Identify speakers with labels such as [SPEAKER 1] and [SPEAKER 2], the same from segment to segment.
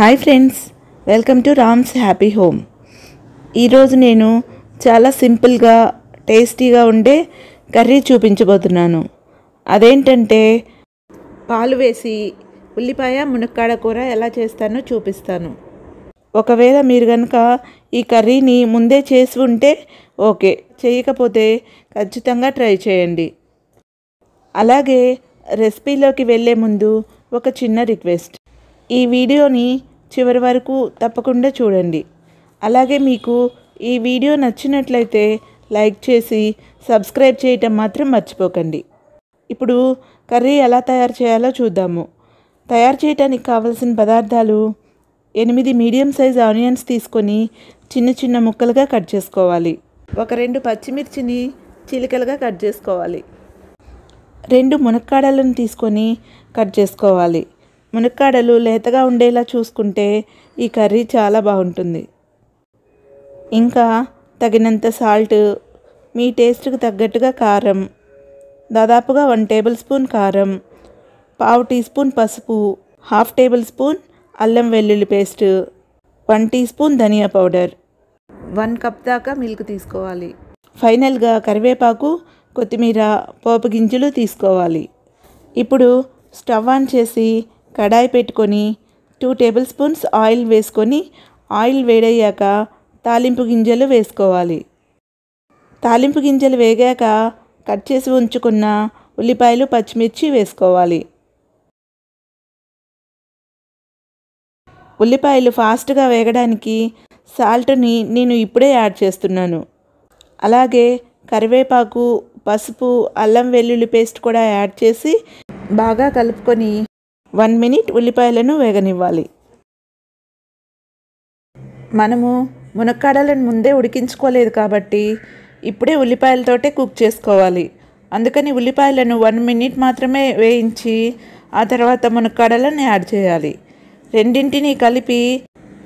[SPEAKER 1] hi friends welcome to Ram's happy home ఈరోజు నేను చాలా సింపుల్గా టేస్టీగా ఉండే కర్రీ చూపించబోతున్నాను అదేంటంటే పాలు వేసి ఉల్లిపాయ మునక్కాడ కూర ఎలా చేస్తానో చూపిస్తాను ఒకవేళ మీరు కనుక ఈ కర్రీని ముందే చేసి ఉంటే ఓకే చేయకపోతే ఖచ్చితంగా ట్రై చేయండి అలాగే రెసిపీలోకి వెళ్ళే ముందు ఒక చిన్న రిక్వెస్ట్ ఈ వీడియోని చివరి వరకు తప్పకుండా చూడండి అలాగే మీకు ఈ వీడియో నచ్చినట్లయితే లైక్ చేసి సబ్స్క్రైబ్ చేయటం మాత్రం మర్చిపోకండి ఇప్పుడు కర్రీ ఎలా తయారు చేయాలో చూద్దాము తయారు చేయడానికి కావలసిన పదార్థాలు ఎనిమిది మీడియం సైజ్ ఆనియన్స్ తీసుకొని చిన్న చిన్న ముక్కలుగా కట్ చేసుకోవాలి ఒక రెండు పచ్చిమిర్చిని చిలికలుగా కట్ చేసుకోవాలి రెండు మునక్కాడలను తీసుకొని కట్ చేసుకోవాలి మునక్కాడలు లేతగా ఉండేలా చూసుకుంటే ఈ కర్రీ చాలా బాగుంటుంది ఇంకా తగినంత సాల్ట్ మీ టేస్ట్కి తగ్గట్టుగా కారం దాదాపుగా వన్ టేబుల్ స్పూన్ కారం పావు టీ స్పూన్ పసుపు హాఫ్ టేబుల్ స్పూన్ అల్లం వెల్లుల్లి పేస్ట్ వన్ టీ స్పూన్ ధనియా పౌడర్ వన్ కప్ దాకా మిల్క్ తీసుకోవాలి ఫైనల్గా కరివేపాకు కొత్తిమీర పోపు గింజలు తీసుకోవాలి ఇప్పుడు స్టవ్ ఆన్ చేసి కడాయి పెట్టుకొని టూ టేబుల్ స్పూన్స్ ఆయిల్ వేసుకొని ఆయిల్ వేడయ్యాక తాలింపు గింజలు వేసుకోవాలి తాలింపు గింజలు వేగాక కట్ చేసి ఉంచుకున్న ఉల్లిపాయలు పచ్చిమిర్చి వేసుకోవాలి ఉల్లిపాయలు ఫాస్ట్గా వేగడానికి సాల్ట్ని నేను ఇప్పుడే యాడ్ చేస్తున్నాను అలాగే కరివేపాకు పసుపు అల్లం వెల్లుల్లి పేస్ట్ కూడా యాడ్ చేసి బాగా కలుపుకొని వన్ మినిట్ ఉల్లిపాయలను వేగనివ్వాలి మనము మునక్కాడలను ముందే ఉడికించుకోలేదు కాబట్టి ఇప్పుడే ఉల్లిపాయలతోటే కుక్ చేసుకోవాలి అందుకని ఉల్లిపాయలను వన్ మినిట్ మాత్రమే వేయించి ఆ తర్వాత మునక్కాడలను యాడ్ చేయాలి రెండింటిని కలిపి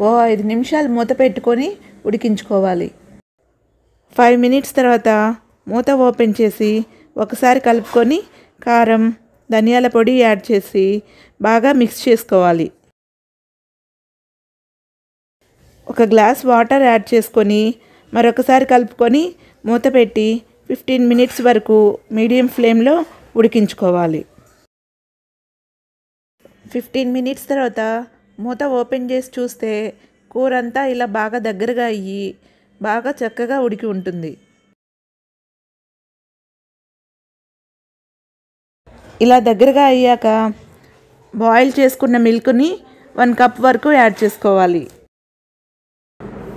[SPEAKER 1] ఓ ఐదు నిమిషాలు మూత పెట్టుకొని ఉడికించుకోవాలి ఫైవ్ మినిట్స్ తర్వాత మూత ఓపెన్ చేసి ఒకసారి కలుపుకొని కారం ధనియాల పొడి యాడ్ చేసి బాగా మిక్స్ చేసుకోవాలి ఒక గ్లాస్ వాటర్ యాడ్ చేసుకొని మరొకసారి కలుపుకొని మూత పెట్టి ఫిఫ్టీన్ మినిట్స్ వరకు మీడియం ఫ్లేమ్లో ఉడికించుకోవాలి ఫిఫ్టీన్ మినిట్స్ తర్వాత మూత ఓపెన్ చేసి చూస్తే కూర అంతా ఇలా బాగా దగ్గరగా అయ్యి బాగా చక్కగా ఉడికి ఉంటుంది ఇలా దగ్గరగా అయ్యాక బాయిల్ చేసుకున్న మిల్క్ని వన్ కప్ వరకు యాడ్ చేసుకోవాలి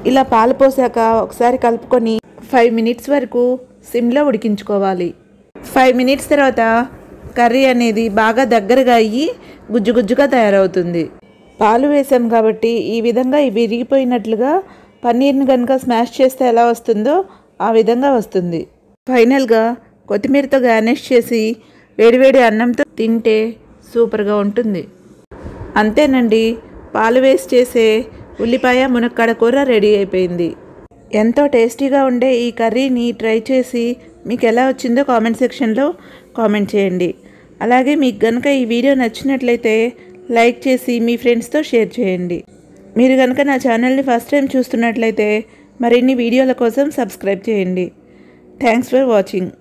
[SPEAKER 1] ఇలా పాలు పోసాక ఒకసారి కలుపుకొని ఫైవ్ మినిట్స్ వరకు సిమ్లో ఉడికించుకోవాలి ఫైవ్ మినిట్స్ తర్వాత కర్రీ అనేది బాగా దగ్గరగా అయ్యి గుజ్జు గుజ్జుగా తయారవుతుంది పాలు వేసాం కాబట్టి ఈ విధంగా ఇవి విరిగిపోయినట్లుగా పన్నీర్ని కనుక స్మాష్ చేస్తే ఎలా వస్తుందో ఆ విధంగా వస్తుంది ఫైనల్గా కొత్తిమీరతో గార్నిష్ చేసి వేడివేడి అన్నంతో తింటే సూపర్గా ఉంటుంది అంతేనండి పాలు వేసి చేసే ఉల్లిపాయ మునక్కాడ కూర రెడీ అయిపోయింది ఎంతో టేస్టీగా ఉండే ఈ కర్రీని ట్రై చేసి మీకు ఎలా వచ్చిందో కామెంట్ సెక్షన్లో కామెంట్ చేయండి అలాగే మీకు కనుక ఈ వీడియో నచ్చినట్లయితే లైక్ చేసి మీ ఫ్రెండ్స్తో షేర్ చేయండి మీరు కనుక నా ఛానల్ని ఫస్ట్ టైం చూస్తున్నట్లయితే మరిన్ని వీడియోల కోసం సబ్స్క్రైబ్ చేయండి థ్యాంక్స్ ఫర్ వాచింగ్